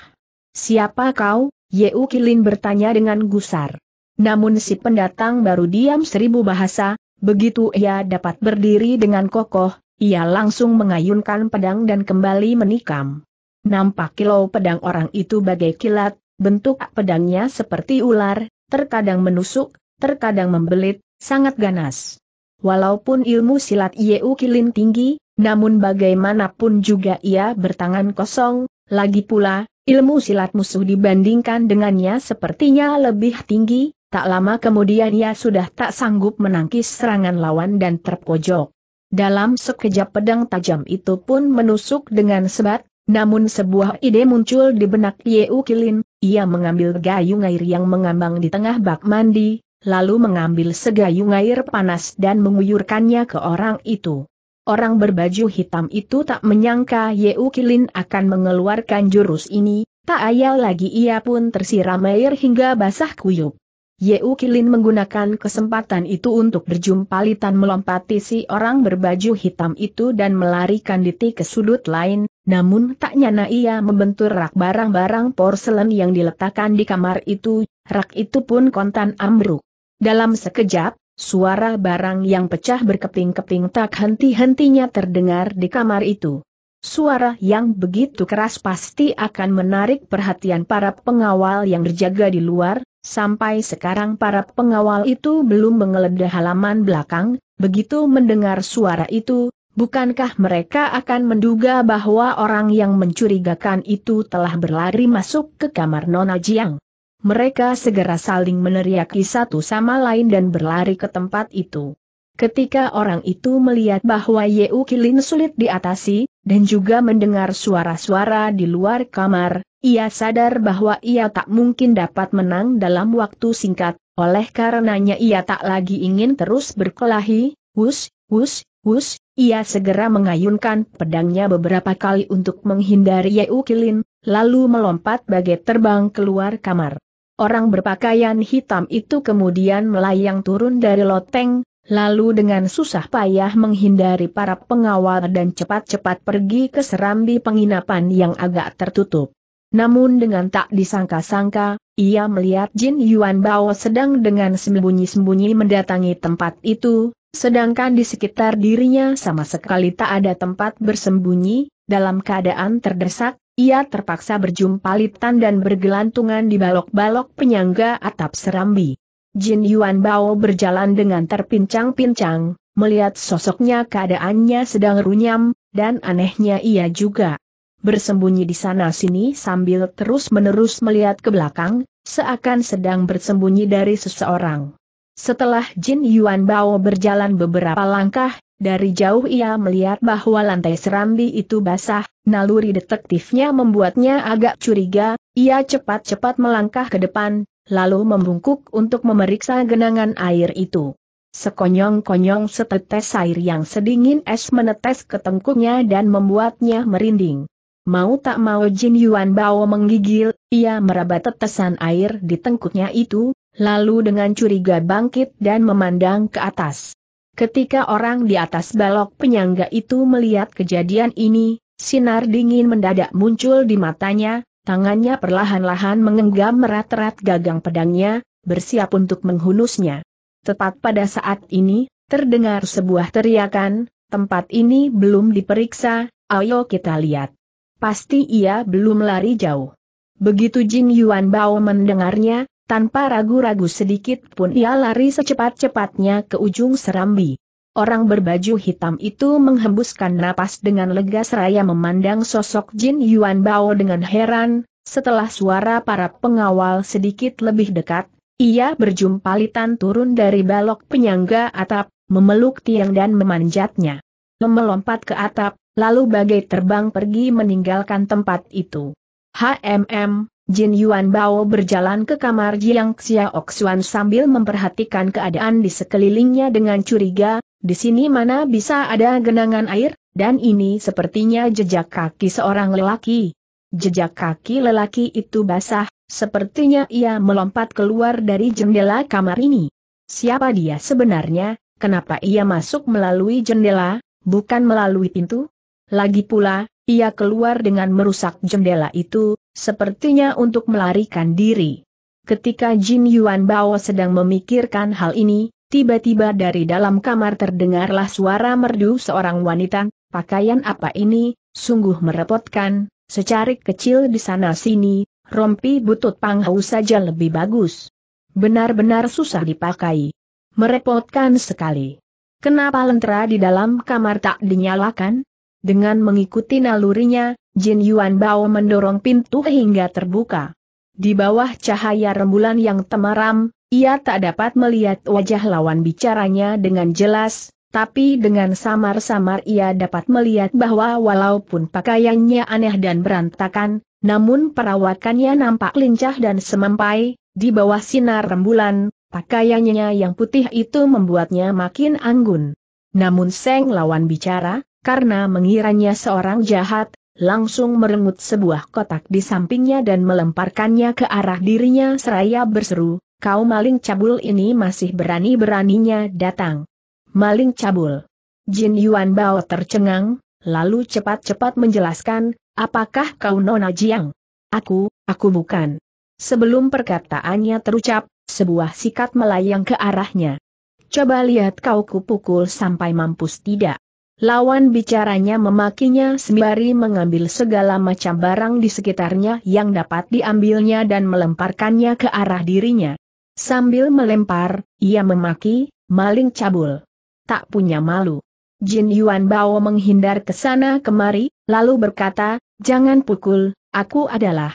Siapa kau? Yeu Kilin bertanya dengan gusar. Namun si pendatang baru diam seribu bahasa, begitu ia dapat berdiri dengan kokoh, ia langsung mengayunkan pedang dan kembali menikam. Nampak kilau pedang orang itu bagai kilat, bentuk pedangnya seperti ular, terkadang menusuk, terkadang membelit, sangat ganas. Walaupun ilmu silat Yeu Kilin tinggi, namun bagaimanapun juga ia bertangan kosong, lagi pula, ilmu silat musuh dibandingkan dengannya sepertinya lebih tinggi, tak lama kemudian ia sudah tak sanggup menangkis serangan lawan dan terpojok. Dalam sekejap pedang tajam itu pun menusuk dengan sebat, namun sebuah ide muncul di benak Yeu Kilin, ia mengambil gayung air yang mengambang di tengah bak mandi, lalu mengambil segayung air panas dan menguyurkannya ke orang itu orang berbaju hitam itu tak menyangka Yeu Kilin akan mengeluarkan jurus ini, tak ayal lagi ia pun tersiram air hingga basah kuyup. Yeu Kilin menggunakan kesempatan itu untuk berjumpa litan melompati si orang berbaju hitam itu dan melarikan Diti ke sudut lain, namun tak nyana ia membentur rak barang-barang porselen yang diletakkan di kamar itu, rak itu pun kontan ambruk. Dalam sekejap, Suara barang yang pecah berkeping-keping tak henti-hentinya terdengar di kamar itu. Suara yang begitu keras pasti akan menarik perhatian para pengawal yang berjaga di luar, sampai sekarang para pengawal itu belum mengeledah halaman belakang, begitu mendengar suara itu, bukankah mereka akan menduga bahwa orang yang mencurigakan itu telah berlari masuk ke kamar Nona Jiang? Mereka segera saling meneriaki satu sama lain dan berlari ke tempat itu. Ketika orang itu melihat bahwa Yeu Kilin sulit diatasi, dan juga mendengar suara-suara di luar kamar, ia sadar bahwa ia tak mungkin dapat menang dalam waktu singkat, oleh karenanya ia tak lagi ingin terus berkelahi, wus, wus, wus, ia segera mengayunkan pedangnya beberapa kali untuk menghindari Yeu Kilin, lalu melompat bagai terbang keluar kamar orang berpakaian hitam itu kemudian melayang turun dari loteng, lalu dengan susah payah menghindari para pengawal dan cepat-cepat pergi ke serambi penginapan yang agak tertutup. Namun dengan tak disangka-sangka, ia melihat Jin Yuan Bao sedang dengan sembunyi-sembunyi mendatangi tempat itu, sedangkan di sekitar dirinya sama sekali tak ada tempat bersembunyi, dalam keadaan terdesak, ia terpaksa berjumpa litan dan bergelantungan di balok-balok penyangga atap serambi. Jin Yuan Bao berjalan dengan terpincang-pincang, melihat sosoknya keadaannya sedang runyam, dan anehnya ia juga bersembunyi di sana-sini sambil terus-menerus melihat ke belakang, seakan sedang bersembunyi dari seseorang. Setelah Jin Yuan Bao berjalan beberapa langkah, dari jauh ia melihat bahwa lantai serambi itu basah, naluri detektifnya membuatnya agak curiga, ia cepat-cepat melangkah ke depan, lalu membungkuk untuk memeriksa genangan air itu. Sekonyong-konyong setetes air yang sedingin es menetes ke tengkuknya dan membuatnya merinding. Mau tak mau Jin Yuan Bao menggigil, ia meraba tetesan air di tengkuknya itu, lalu dengan curiga bangkit dan memandang ke atas. Ketika orang di atas balok penyangga itu melihat kejadian ini, sinar dingin mendadak muncul di matanya, tangannya perlahan-lahan mengenggam merat rat gagang pedangnya, bersiap untuk menghunusnya. Tepat pada saat ini, terdengar sebuah teriakan, tempat ini belum diperiksa, ayo kita lihat. Pasti ia belum lari jauh. Begitu Jin Yuan Bao mendengarnya, tanpa ragu-ragu sedikit pun ia lari secepat-cepatnya ke ujung serambi. Orang berbaju hitam itu menghembuskan napas dengan lega seraya memandang sosok Jin Yuan Bao dengan heran, setelah suara para pengawal sedikit lebih dekat, ia berjumpa litan turun dari balok penyangga atap, memeluk tiang dan memanjatnya. Memelompat ke atap, lalu bagai terbang pergi meninggalkan tempat itu. HMM, Jin Yuan Bao berjalan ke kamar Jiang Xiaok Xuan sambil memperhatikan keadaan di sekelilingnya dengan curiga, di sini mana bisa ada genangan air, dan ini sepertinya jejak kaki seorang lelaki. Jejak kaki lelaki itu basah, sepertinya ia melompat keluar dari jendela kamar ini. Siapa dia sebenarnya, kenapa ia masuk melalui jendela, bukan melalui pintu? Lagi pula, ia keluar dengan merusak jendela itu, sepertinya untuk melarikan diri. Ketika Jin Yuan Bao sedang memikirkan hal ini, tiba-tiba dari dalam kamar terdengarlah suara merdu seorang wanita, pakaian apa ini, sungguh merepotkan, secarik kecil di sana-sini, rompi butut panghau saja lebih bagus. Benar-benar susah dipakai. Merepotkan sekali. Kenapa lentera di dalam kamar tak dinyalakan? Dengan mengikuti nalurinya, Jin Yuan Bao mendorong pintu hingga terbuka. Di bawah cahaya rembulan yang temaram, ia tak dapat melihat wajah lawan bicaranya dengan jelas, tapi dengan samar-samar ia dapat melihat bahwa walaupun pakaiannya aneh dan berantakan, namun perawakannya nampak lincah dan semampai, di bawah sinar rembulan, pakaiannya yang putih itu membuatnya makin anggun. Namun Seng lawan bicara, karena mengiranya seorang jahat, langsung merengut sebuah kotak di sampingnya dan melemparkannya ke arah dirinya seraya berseru, kau maling cabul ini masih berani-beraninya datang. Maling cabul. Jin Yuan Bao tercengang, lalu cepat-cepat menjelaskan, apakah kau Nona Jiang? Aku, aku bukan. Sebelum perkataannya terucap, sebuah sikat melayang ke arahnya. Coba lihat kau kupukul sampai mampus tidak. Lawan bicaranya memakinya sembari mengambil segala macam barang di sekitarnya yang dapat diambilnya dan melemparkannya ke arah dirinya. Sambil melempar, ia memaki, maling cabul. Tak punya malu. Jin Yuan Bao menghindar ke sana kemari, lalu berkata, jangan pukul, aku adalah.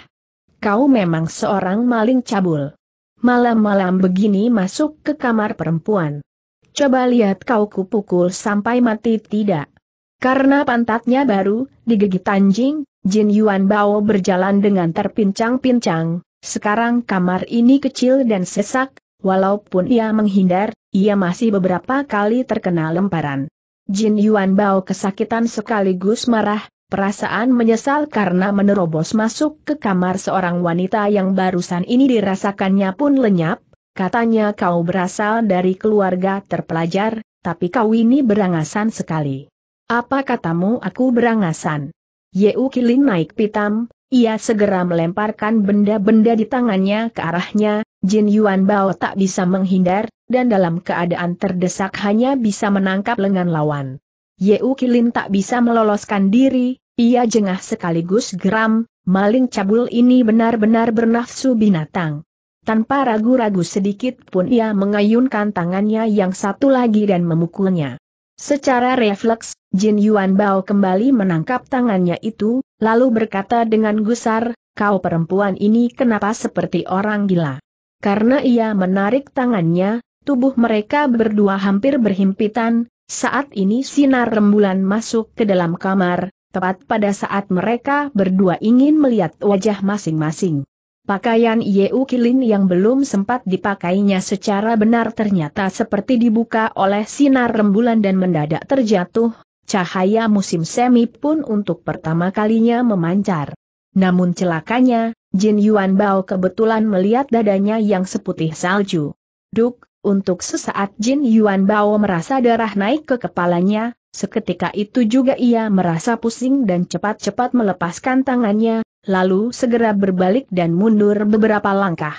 Kau memang seorang maling cabul. Malam-malam begini masuk ke kamar perempuan coba lihat kau kupukul sampai mati tidak. Karena pantatnya baru, digigit anjing, Jin Yuan Bao berjalan dengan terpincang-pincang, sekarang kamar ini kecil dan sesak, walaupun ia menghindar, ia masih beberapa kali terkena lemparan. Jin Yuan Bao kesakitan sekaligus marah, perasaan menyesal karena menerobos masuk ke kamar seorang wanita yang barusan ini dirasakannya pun lenyap, Katanya kau berasal dari keluarga terpelajar, tapi kau ini berangasan sekali. Apa katamu aku berangasan? Yeu Kilin naik pitam, ia segera melemparkan benda-benda di tangannya ke arahnya, Jin Yuan Bao tak bisa menghindar, dan dalam keadaan terdesak hanya bisa menangkap lengan lawan. Yeu Kilin tak bisa meloloskan diri, ia jengah sekaligus geram, maling cabul ini benar-benar bernafsu binatang. Tanpa ragu-ragu sedikit pun ia mengayunkan tangannya yang satu lagi dan memukulnya. Secara refleks, Jin Yuan Bao kembali menangkap tangannya itu, lalu berkata dengan gusar, kau perempuan ini kenapa seperti orang gila? Karena ia menarik tangannya, tubuh mereka berdua hampir berhimpitan, saat ini sinar rembulan masuk ke dalam kamar, tepat pada saat mereka berdua ingin melihat wajah masing-masing. Pakaian Yeu Kilin yang belum sempat dipakainya secara benar ternyata seperti dibuka oleh sinar rembulan dan mendadak terjatuh, cahaya musim semi pun untuk pertama kalinya memancar. Namun celakanya, Jin Yuan Bao kebetulan melihat dadanya yang seputih salju. Duk, untuk sesaat Jin Yuan Bao merasa darah naik ke kepalanya, seketika itu juga ia merasa pusing dan cepat-cepat melepaskan tangannya, lalu segera berbalik dan mundur beberapa langkah.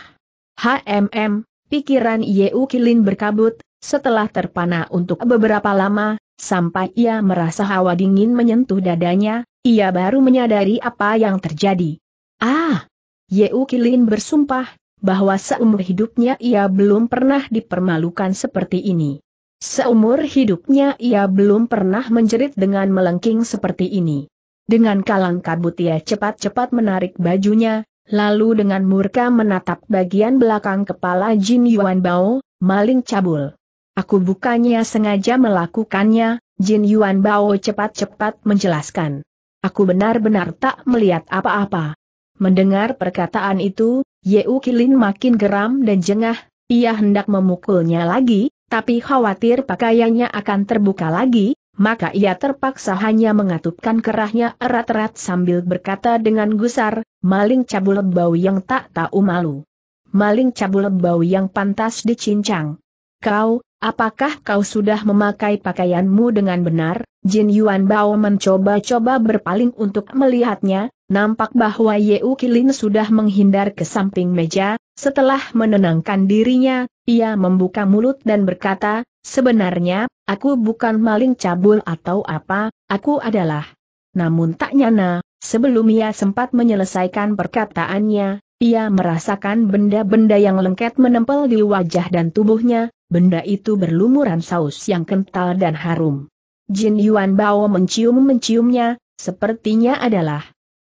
HMM, pikiran Yeu Kilin berkabut, setelah terpana untuk beberapa lama, sampai ia merasa hawa dingin menyentuh dadanya, ia baru menyadari apa yang terjadi. Ah! Yeu Kilin bersumpah, bahwa seumur hidupnya ia belum pernah dipermalukan seperti ini. Seumur hidupnya ia belum pernah menjerit dengan melengking seperti ini. Dengan kalang kabut ia cepat-cepat menarik bajunya, lalu dengan murka menatap bagian belakang kepala Jin Yuan Bao, maling cabul. Aku bukannya sengaja melakukannya, Jin Yuan Bao cepat-cepat menjelaskan. Aku benar-benar tak melihat apa-apa. Mendengar perkataan itu, Yeu Kilin makin geram dan jengah, ia hendak memukulnya lagi, tapi khawatir pakaiannya akan terbuka lagi, maka ia terpaksa hanya mengatupkan kerahnya erat-erat sambil berkata dengan gusar, maling cabul bau yang tak tahu malu. Maling cabul bau yang pantas dicincang. Kau, apakah kau sudah memakai pakaianmu dengan benar? Jin Yuan Bao mencoba-coba berpaling untuk melihatnya, Nampak bahwa Yeu Kilin sudah menghindar ke samping meja, setelah menenangkan dirinya, ia membuka mulut dan berkata, sebenarnya, aku bukan maling cabul atau apa, aku adalah. Namun tak nyana, sebelum ia sempat menyelesaikan perkataannya, ia merasakan benda-benda yang lengket menempel di wajah dan tubuhnya, benda itu berlumuran saus yang kental dan harum. Jin Yuan Bao mencium-menciumnya, sepertinya adalah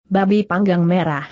babi panggang merah.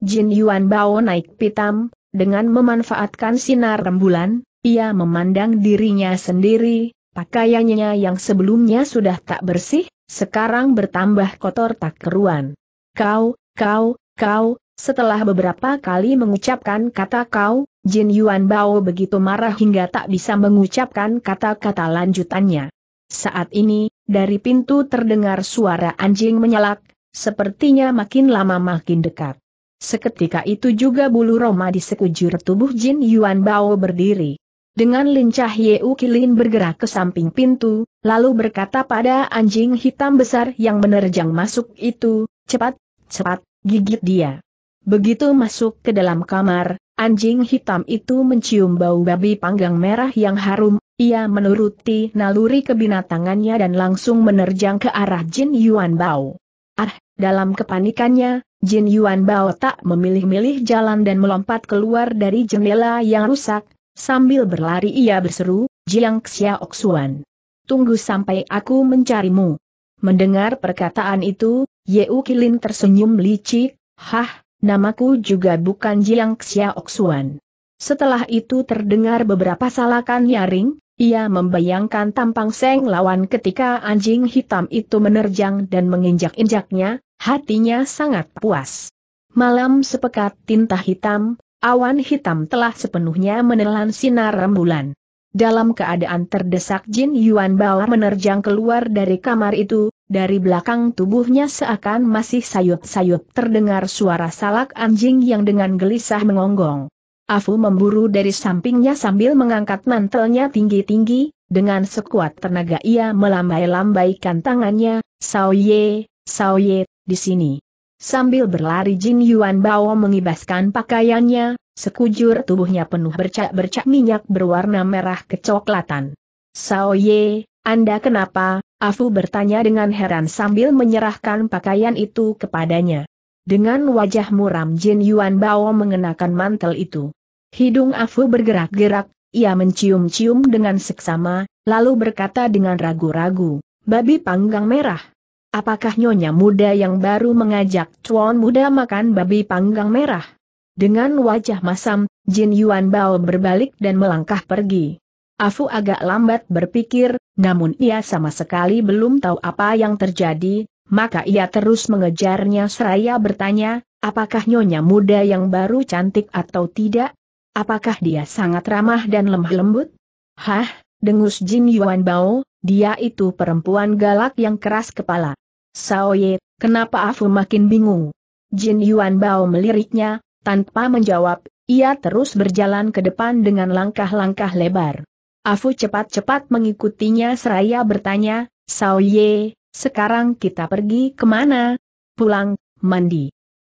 Jin Yuan Bao naik pitam, dengan memanfaatkan sinar rembulan, ia memandang dirinya sendiri, pakaiannya yang sebelumnya sudah tak bersih, sekarang bertambah kotor tak keruan. Kau, kau, kau, setelah beberapa kali mengucapkan kata kau, Jin Yuan Bao begitu marah hingga tak bisa mengucapkan kata-kata lanjutannya. Saat ini, dari pintu terdengar suara anjing menyalak, Sepertinya makin lama makin dekat. Seketika itu juga bulu Roma di sekujur tubuh Jin Yuan Bao berdiri. Dengan lincah Yeu Kilin bergerak ke samping pintu, lalu berkata pada anjing hitam besar yang menerjang masuk itu, cepat, cepat, gigit dia. Begitu masuk ke dalam kamar, anjing hitam itu mencium bau babi panggang merah yang harum, ia menuruti naluri kebinatangannya dan langsung menerjang ke arah Jin Yuan Bao. Ah, dalam kepanikannya, Jin Yuan Bao tak memilih-milih jalan dan melompat keluar dari jendela yang rusak, sambil berlari ia berseru, Jiang Xiaoxuan. Tunggu sampai aku mencarimu. Mendengar perkataan itu, Ye Kilin tersenyum licik, Hah, namaku juga bukan Jiang Xiaoxuan. Setelah itu terdengar beberapa salakan nyaring, ia membayangkan tampang Seng lawan ketika anjing hitam itu menerjang dan menginjak-injaknya, hatinya sangat puas. Malam sepekat tinta hitam, awan hitam telah sepenuhnya menelan sinar rembulan. Dalam keadaan terdesak Jin Yuan Bao menerjang keluar dari kamar itu, dari belakang tubuhnya seakan masih sayup-sayup terdengar suara salak anjing yang dengan gelisah mengonggong. Afu memburu dari sampingnya sambil mengangkat mantelnya tinggi-tinggi, dengan sekuat tenaga ia melambai-lambaikan tangannya, Sao Ye, Sao Ye, di sini. Sambil berlari Jin Yuan Bao mengibaskan pakaiannya, sekujur tubuhnya penuh bercak-bercak minyak berwarna merah kecoklatan. Sao Ye, Anda kenapa? Afu bertanya dengan heran sambil menyerahkan pakaian itu kepadanya. Dengan wajah muram Jin Yuan Bao mengenakan mantel itu. Hidung Afu bergerak-gerak, ia mencium-cium dengan seksama, lalu berkata dengan ragu-ragu, babi panggang merah. Apakah nyonya muda yang baru mengajak cuan muda makan babi panggang merah? Dengan wajah masam, Jin Yuan Bao berbalik dan melangkah pergi. Afu agak lambat berpikir, namun ia sama sekali belum tahu apa yang terjadi, maka ia terus mengejarnya seraya bertanya, apakah nyonya muda yang baru cantik atau tidak? Apakah dia sangat ramah dan lemah lembut? Hah, dengus Jin Yuan Bao, dia itu perempuan galak yang keras kepala. Ye, kenapa Afu makin bingung? Jin Yuan Bao meliriknya, tanpa menjawab, ia terus berjalan ke depan dengan langkah-langkah lebar. Afu cepat-cepat mengikutinya seraya bertanya, Ye, sekarang kita pergi kemana? Pulang, mandi.